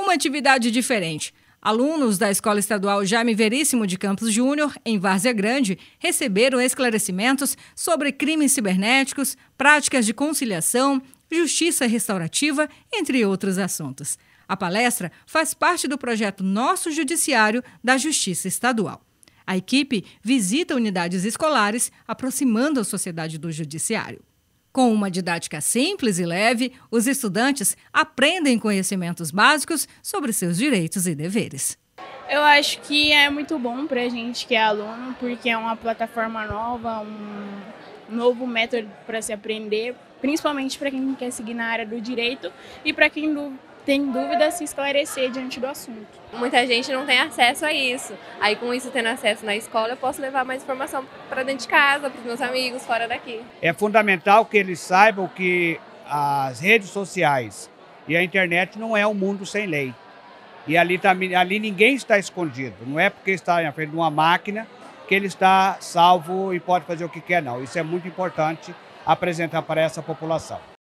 uma atividade diferente. Alunos da Escola Estadual Jaime Veríssimo de Campos Júnior, em Várzea Grande, receberam esclarecimentos sobre crimes cibernéticos, práticas de conciliação, justiça restaurativa, entre outros assuntos. A palestra faz parte do projeto Nosso Judiciário da Justiça Estadual. A equipe visita unidades escolares, aproximando a sociedade do judiciário. Com uma didática simples e leve, os estudantes aprendem conhecimentos básicos sobre seus direitos e deveres. Eu acho que é muito bom para a gente que é aluno, porque é uma plataforma nova, um novo método para se aprender, principalmente para quem quer seguir na área do direito e para quem tem dúvida se esclarecer diante do assunto. Muita gente não tem acesso a isso. Aí, com isso tendo acesso na escola, eu posso levar mais informação para dentro de casa, para os meus amigos fora daqui. É fundamental que eles saibam que as redes sociais e a internet não é um mundo sem lei. E ali, ali ninguém está escondido. Não é porque está na frente de uma máquina que ele está salvo e pode fazer o que quer, não. Isso é muito importante apresentar para essa população.